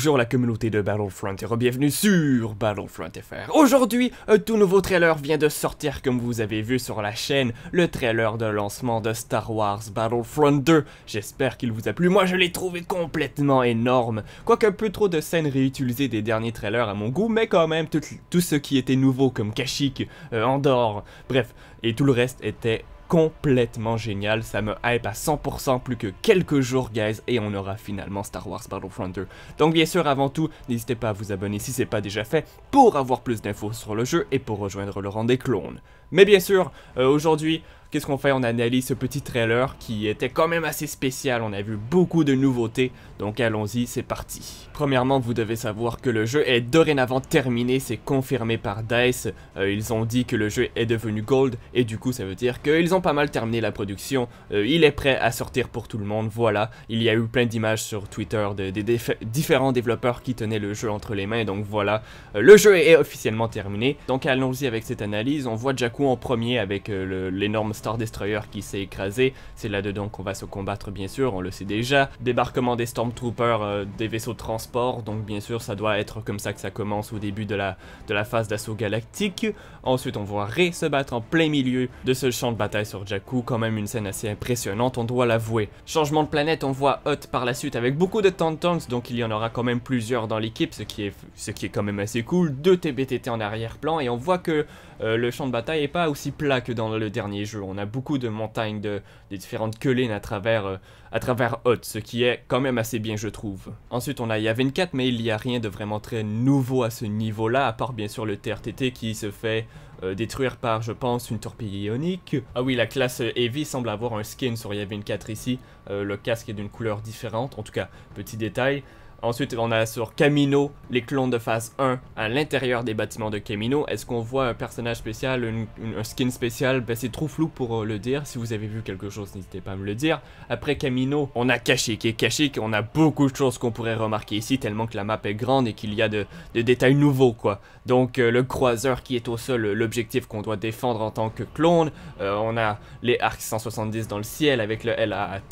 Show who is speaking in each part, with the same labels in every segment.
Speaker 1: Bonjour la communauté de Battlefront et bienvenue sur Battlefront FR. Aujourd'hui, un tout nouveau trailer vient de sortir comme vous avez vu sur la chaîne, le trailer de lancement de Star Wars Battlefront 2. J'espère qu'il vous a plu, moi je l'ai trouvé complètement énorme. Quoique un peu trop de scènes réutilisées des derniers trailers à mon goût, mais quand même tout, ce qui était nouveau comme Kashyyyk, Endor, euh, bref, et tout le reste était complètement génial, ça me hype à 100% plus que quelques jours guys et on aura finalement Star Wars Battlefront 2. Donc bien sûr avant tout, n'hésitez pas à vous abonner si c'est pas déjà fait pour avoir plus d'infos sur le jeu et pour rejoindre le rang des clones. Mais bien sûr, euh, aujourd'hui, qu'est-ce qu'on fait On analyse ce petit trailer qui était quand même assez spécial, on a vu beaucoup de nouveautés, donc allons-y, c'est parti. Premièrement, vous devez savoir que le jeu est dorénavant terminé, c'est confirmé par DICE, euh, ils ont dit que le jeu est devenu Gold, et du coup ça veut dire qu'ils ont pas mal terminé la production, euh, il est prêt à sortir pour tout le monde, voilà. Il y a eu plein d'images sur Twitter des différents développeurs qui tenaient le jeu entre les mains, donc voilà. le jeu est officiellement terminé, donc allons-y avec cette analyse, on voit Jakku en premier avec euh, l'énorme Star Destroyer qui s'est écrasé. C'est là-dedans qu'on va se combattre bien sûr, on le sait déjà. Débarquement des Stormtroopers, euh, des vaisseaux de transport, donc bien sûr ça doit être comme ça que ça commence au début de la, de la phase d'assaut galactique. Ensuite on voit Rey se battre en plein milieu de ce champ de bataille sur Jakku, quand même une scène assez impressionnante, on doit l'avouer. Changement de planète, on voit Hot par la suite avec beaucoup de Tantons, donc il y en aura quand même plusieurs dans l'équipe, ce, qui est, ce qui est quand même assez cool. Deux TBTT en arrière-plan et on voit que euh, le champ de bataille est pas aussi plat que dans le dernier jeu. On a beaucoup de montagnes, de, des différentes collines à travers, euh, à travers Hot, ce qui est quand même assez bien, je trouve. Ensuite, on a Yavin 4, mais il n'y a rien de vraiment très nouveau à ce niveau-là, à part bien sûr le TRTT qui se fait euh, détruire par, je pense, une torpille ionique. Ah oui, la classe Heavy semble avoir un skin sur Yavin 4 ici. Euh, le casque est d'une couleur différente, en tout cas, petit détail. Ensuite, on a sur Camino les clones de phase 1 à l'intérieur des bâtiments de Camino. Est-ce qu'on voit un personnage spécial, un skin spécial ben, C'est trop flou pour euh, le dire. Si vous avez vu quelque chose, n'hésitez pas à me le dire. Après Camino, on a Caché qui est On a beaucoup de choses qu'on pourrait remarquer ici, tellement que la map est grande et qu'il y a de, détails nouveaux. quoi. Donc, euh, le croiseur qui est au sol, euh, l'objectif qu'on doit défendre en tant que clone. on a les arcs 170 dans le ciel avec le LAAT.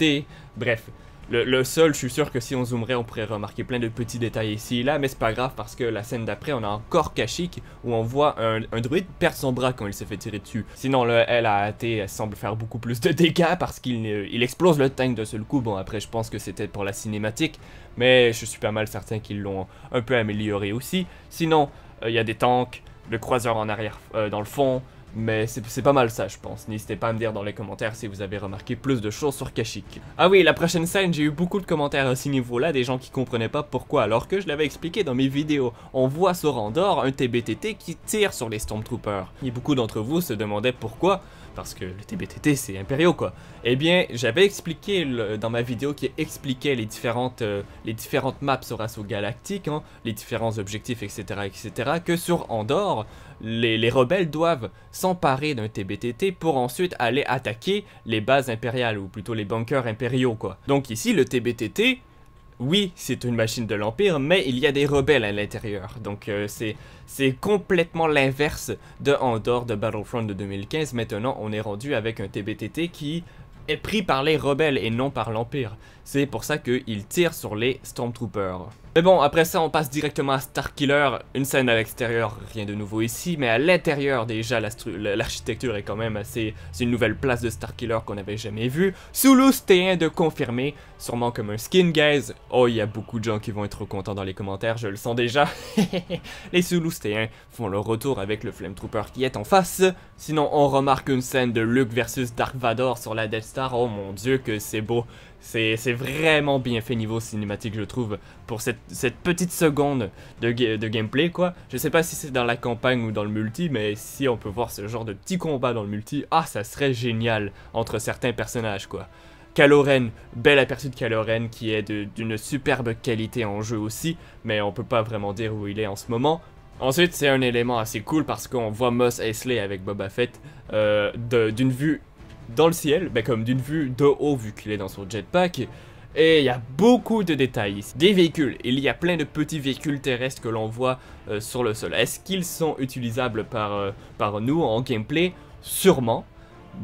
Speaker 1: Bref. Le, sol, je suis sûr que si on zoomerait, on pourrait remarquer plein de petits détails ici et là, mais c'est pas grave parce que la scène d'après, on a encore Kashyyyk où on voit un, druide perdre son bras quand il se fait tirer dessus. Sinon, le a elle semble faire beaucoup plus de dégâts parce qu'il il explose le tank d'un seul coup. Bon, après, je pense que c'était pour la cinématique, mais je suis pas mal certain qu'ils l'ont un peu amélioré aussi. Sinon, euh, il y a des tanks, le croiseur en arrière euh, dans le fond, mais c'est pas mal ça, je pense. N'hésitez pas à me dire dans les commentaires si vous avez remarqué plus de choses sur Kashyyyk. Ah oui, la prochaine scène, j'ai eu beaucoup de commentaires à ce niveau-là, des gens qui comprenaient pas pourquoi, alors que je l'avais expliqué dans mes vidéos. On voit sur un TBTT qui tire sur les Stormtroopers. Et beaucoup d'entre vous se demandaient pourquoi, parce que le TBTT c'est impériaux quoi. Eh bien, j'avais expliqué dans ma vidéo qui expliquait les différentes, euh, les différentes maps sur Assaut Galactique, hein, les différents objectifs, etc., etc., que sur Andorre, les, les rebelles doivent s'emparer d'un TBTT pour ensuite aller attaquer les bases impériales, ou plutôt les bunkers impériaux quoi. Donc ici, le TBTT, oui, c'est une machine de l'Empire, mais il y a des rebelles à l'intérieur. Donc euh, c'est complètement l'inverse de Andorre de Battlefront de 2015. Maintenant, on est rendu avec un TBTT qui est pris par les rebelles et non par l'Empire. C'est pour ça qu'il tire sur les Stormtroopers. Mais bon, après ça, on passe directement à Star Killer. Une scène à l'extérieur, rien de nouveau ici, mais à l'intérieur, déjà, l'architecture est quand même assez... C'est une nouvelle place de Star Killer qu'on n'avait jamais vue. Sulu, t de confirmer, sûrement comme un skin, guys. Oh, il y a beaucoup de gens qui vont être contents dans les commentaires, je le sens déjà. les 1 font leur retour avec le Flametrooper qui est en face. Sinon, on remarque une scène de Luke versus Dark Vador sur la Death Star. Oh mon dieu, que c'est beau. C'est vraiment bien fait niveau cinématique, je trouve, pour cette, petite seconde de, gameplay, quoi. Je sais pas si c'est dans la campagne ou dans le multi, mais si on peut voir ce genre de petit combat dans le multi, ah, ça serait génial entre certains personnages, quoi. Kalorene bel aperçu de Kalorene qui est d'une superbe qualité en jeu aussi, mais on peut pas vraiment dire où il est en ce moment. Ensuite, c'est un élément assez cool parce qu'on voit Moss Eisley avec Boba Fett euh, d'une vue dans le ciel, mais comme d'une vue de haut vu qu'il est dans son jetpack. Et il y a beaucoup de détails ici. Des véhicules, il y a plein de petits véhicules terrestres que l'on voit euh, sur le sol. Est-ce qu'ils sont utilisables par, euh, par nous en gameplay Sûrement.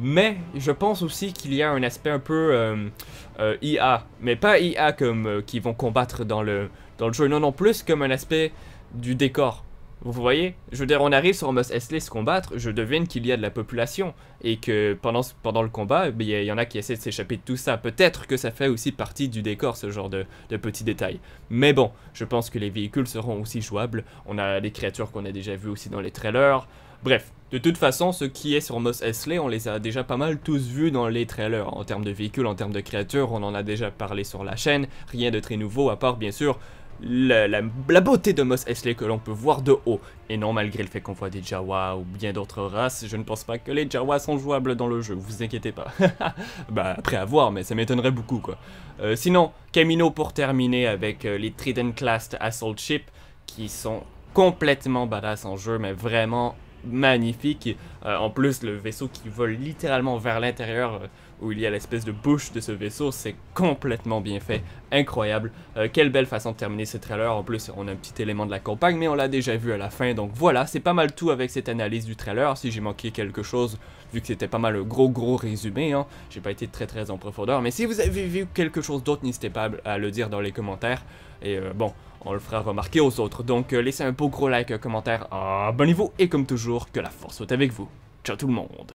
Speaker 1: Mais je pense aussi qu'il y a un aspect un peu euh, IA, mais pas IA comme qui vont combattre dans le, dans le jeu, non non plus comme un aspect du décor. Vous voyez Je veux dire, on arrive sur Moss Eisley se combattre, je devine qu'il y a de la population, et que pendant, pendant le combat, ben, il y, en a qui essaient de s'échapper de tout ça. Peut-être que ça fait aussi partie du décor, ce genre de, petits détails. Mais bon, je pense que les véhicules seront aussi jouables, on a des créatures qu'on a déjà vues aussi dans les trailers. Bref, de toute façon, ce qui est sur Moss Eisley, on les a déjà pas mal tous vus dans les trailers. En termes de véhicules, en termes de créatures, on en a déjà parlé sur la chaîne, rien de très nouveau, à part bien sûr la, beauté de Mos Eisley que l'on peut voir de haut. Et non, malgré le fait qu'on voit des Jawa ou bien d'autres races, je ne pense pas que les Jawa sont jouables dans le jeu, vous inquiétez pas. bah, après à voir, mais ça m'étonnerait beaucoup, quoi. Euh, sinon, Camino pour terminer avec euh, les Trident Class Assault Ship, qui sont complètement badass en jeu, mais vraiment magnifiques. Euh, en plus, le vaisseau qui vole littéralement vers l'intérieur où il y a l'espèce de bouche de ce vaisseau, c'est complètement bien fait, incroyable. Euh, quelle belle façon de terminer ce trailer, en plus on a un petit élément de la campagne, mais on l'a déjà vu à la fin, donc voilà, c'est pas mal tout avec cette analyse du trailer, si j'ai manqué quelque chose, vu que c'était pas mal le gros gros résumé, hein, j'ai pas été très très en profondeur, mais si vous avez vu quelque chose d'autre, n'hésitez pas à le dire dans les commentaires, et euh, bon, on le fera remarquer aux autres, donc euh, laissez un beau gros like, un commentaire, abonnez-vous, et comme toujours, que la force soit avec vous. Ciao tout le monde